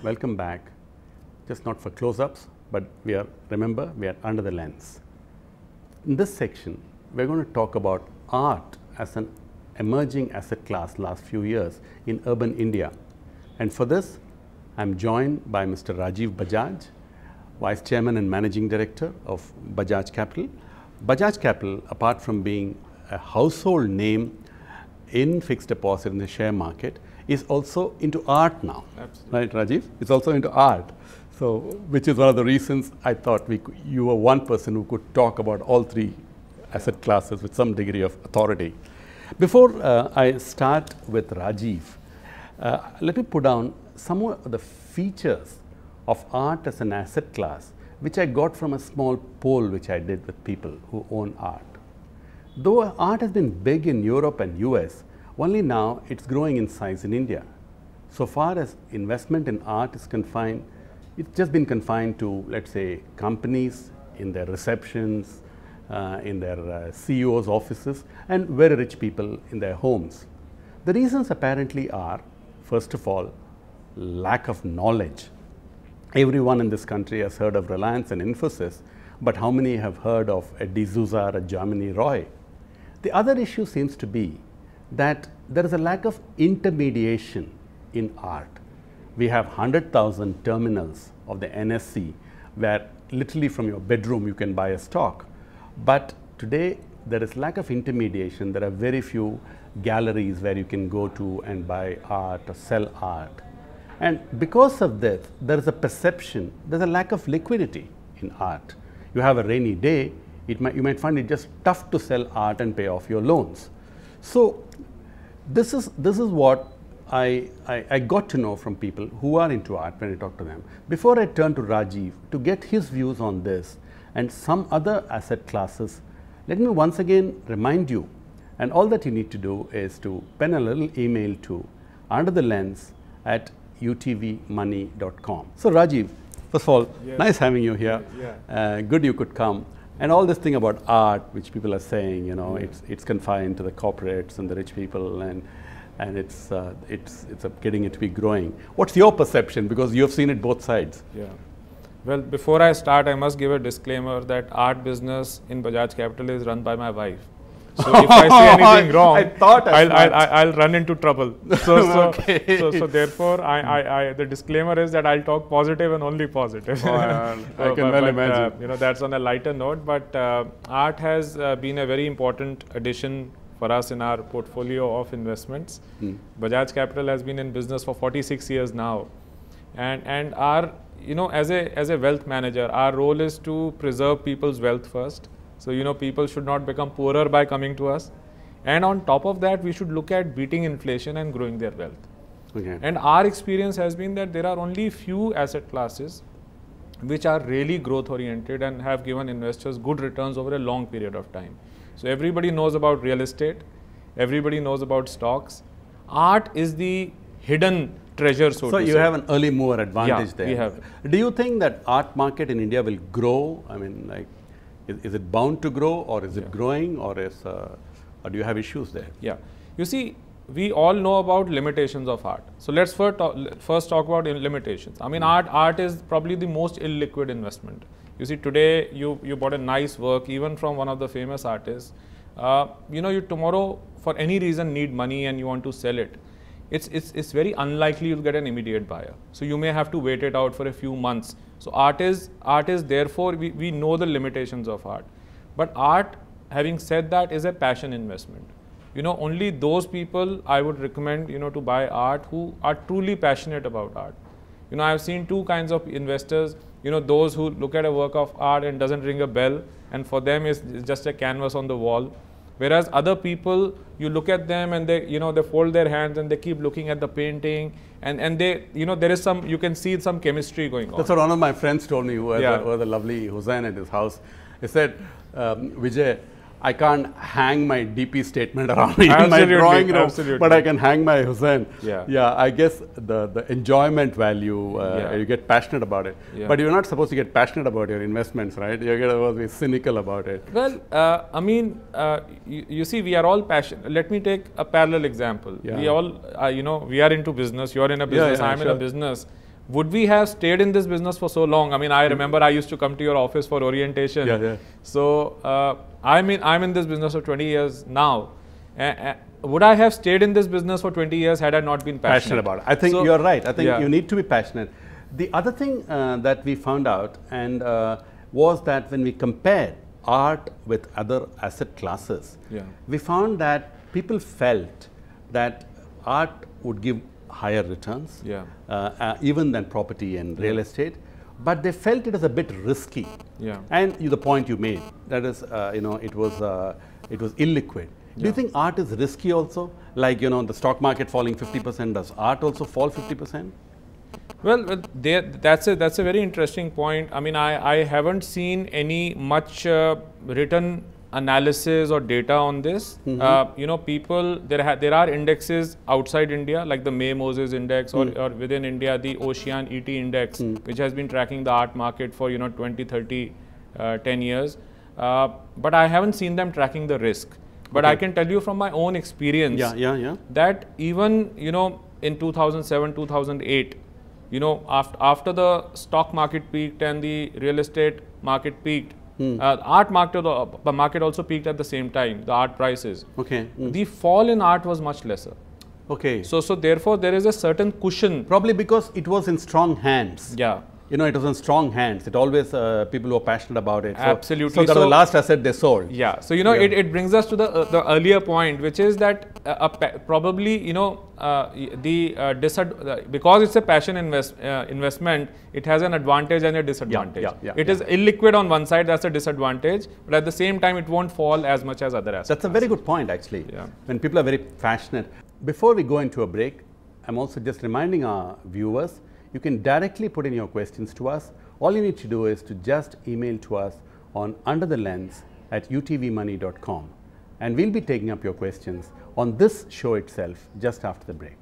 Welcome back. Just not for close-ups, but we are, remember, we are under the lens. In this section, we are going to talk about art as an emerging asset class last few years in urban India. And for this, I am joined by Mr. Rajiv Bajaj, Vice Chairman and Managing Director of Bajaj Capital. Bajaj Capital, apart from being a household name in fixed deposit in the share market, is also into art now. Absolutely. Right, Rajiv? It's also into art. So, which is one of the reasons I thought we, you were one person who could talk about all three asset classes with some degree of authority. Before uh, I start with Rajiv, uh, let me put down some of the features of art as an asset class, which I got from a small poll which I did with people who own art. Though art has been big in Europe and US, only now it's growing in size in India. So far as investment in art is confined, it's just been confined to, let's say, companies in their receptions, uh, in their uh, CEOs' offices, and very rich people in their homes. The reasons apparently are, first of all, lack of knowledge Everyone in this country has heard of Reliance and Infosys, but how many have heard of a D'Souza or a Germany Roy? The other issue seems to be that there is a lack of intermediation in art. We have 100,000 terminals of the NSC where literally from your bedroom you can buy a stock. But today there is lack of intermediation. There are very few galleries where you can go to and buy art or sell art. And because of this, there is a perception, there's a lack of liquidity in art. You have a rainy day, might, you might find it just tough to sell art and pay off your loans. So this is, this is what I, I, I got to know from people who are into art when I talk to them. Before I turn to Rajiv to get his views on this and some other asset classes, let me once again remind you and all that you need to do is to pen a little email to under the lens at utvmoney.com. So Rajiv, first of all, yes. nice having you here. Yeah. Uh, good you could come. And all this thing about art, which people are saying, you know, yeah. it's, it's confined to the corporates and the rich people and, and it's, uh, it's, it's getting it to be growing. What's your perception? Because you've seen it both sides. Yeah. Well, before I start, I must give a disclaimer that art business in Bajaj Capital is run by my wife. So if I say anything wrong, I thought I will I'll, I'll, I'll, run into trouble. So, okay. so, so, therefore, I, I, I, the disclaimer is that I'll talk positive and only positive. Oh, I, I can well uh, imagine. Uh, you know, that's on a lighter note, but uh, art has uh, been a very important addition for us in our portfolio of investments. Hmm. Bajaj Capital has been in business for 46 years now. And, and our, you know, as a, as a wealth manager, our role is to preserve people's wealth first so, you know people should not become poorer by coming to us and on top of that we should look at beating inflation and growing their wealth. Okay. And our experience has been that there are only few asset classes which are really growth oriented and have given investors good returns over a long period of time. So, everybody knows about real estate, everybody knows about stocks. Art is the hidden treasure, so, so you say. have an early mover advantage yeah, there. We have. Do you think that art market in India will grow? I mean, like is, is it bound to grow or is it growing or, is, uh, or do you have issues there? Yeah. You see, we all know about limitations of art. So let's first talk, first talk about limitations. I mean, mm. art art is probably the most illiquid investment. You see, today you you bought a nice work, even from one of the famous artists. Uh, you know, you tomorrow for any reason need money and you want to sell it. It's it's it's very unlikely you'll get an immediate buyer. So you may have to wait it out for a few months so art is, art is therefore, we, we know the limitations of art. But art, having said that, is a passion investment. You know, only those people I would recommend, you know, to buy art who are truly passionate about art. You know, I have seen two kinds of investors, you know, those who look at a work of art and doesn't ring a bell and for them it's just a canvas on the wall Whereas other people, you look at them and they, you know, they fold their hands and they keep looking at the painting and, and they, you know, there is some, you can see some chemistry going on. That's what one of my friends told me who was, yeah. who was a lovely Hussein at his house. He said, um, Vijay, I can't hang my DP statement around in my drawing room, absolutely. but I can hang my Hussein. Yeah, yeah. I guess the the enjoyment value, uh, yeah. you get passionate about it. Yeah. But you're not supposed to get passionate about your investments, right? You're supposed to be cynical about it. Well, uh, I mean, uh, you, you, see, we are all passionate. Let me take a parallel example. Yeah. We all, uh, you know, we are into business. You're in a business. Yeah, I'm sure. in a business would we have stayed in this business for so long? I mean, I mm. remember I used to come to your office for orientation. Yeah, yeah. So, uh, I mean, I'm in this business for 20 years now. Uh, would I have stayed in this business for 20 years had I not been passionate, passionate about it? I think so, you're right. I think yeah. you need to be passionate. The other thing uh, that we found out and uh, was that when we compared art with other asset classes, yeah. we found that people felt that art would give higher returns, yeah. Uh, uh, even than property and real estate but they felt it was a bit risky. Yeah. And the point you made, that is, uh, you know, it was, uh, it was illiquid. Yeah. Do you think art is risky also? Like, you know, the stock market falling 50%, does art also fall 50%? Well, that's a that's a very interesting point. I mean, I, I haven't seen any much uh, written analysis or data on this. Mm -hmm. uh, you know, people there there are indexes outside India, like the May Moses Index, mm. or, or within India the Ocean ET Index, mm. which has been tracking the art market for you know 20, 30, uh, 10 years. Uh, but I haven't seen them tracking the risk. But okay. I can tell you from my own experience yeah, yeah, yeah. that even you know in 2007, 2008, you know after after the stock market peaked and the real estate market peaked, Mm. Uh, art market, uh, market also peaked at the same time, the art prices. Okay. Hmm. The fall in art was much lesser. Okay. So, so therefore, there is a certain cushion. Probably because it was in strong hands. Yeah you know, it was in strong hands. It always uh, people were passionate about it. So, Absolutely. So, that so, was the last asset they sold. Yeah. So you know, yeah. it, it brings us to the uh, the earlier point, which is that uh, probably you know uh, uh, the because it's a passion invest uh, investment, it has an advantage and a disadvantage. Yeah, yeah, yeah, it yeah. Is illiquid on one side. That's a disadvantage, but at the same time, it won't fall as much as other assets. That's a very good point, actually. Yeah. When people are very passionate. Before we go into a break, I'm also just reminding our viewers you can directly put in your questions to us. All you need to do is to just email to us on under the lens at utvmoney.com and we'll be taking up your questions on this show itself just after the break.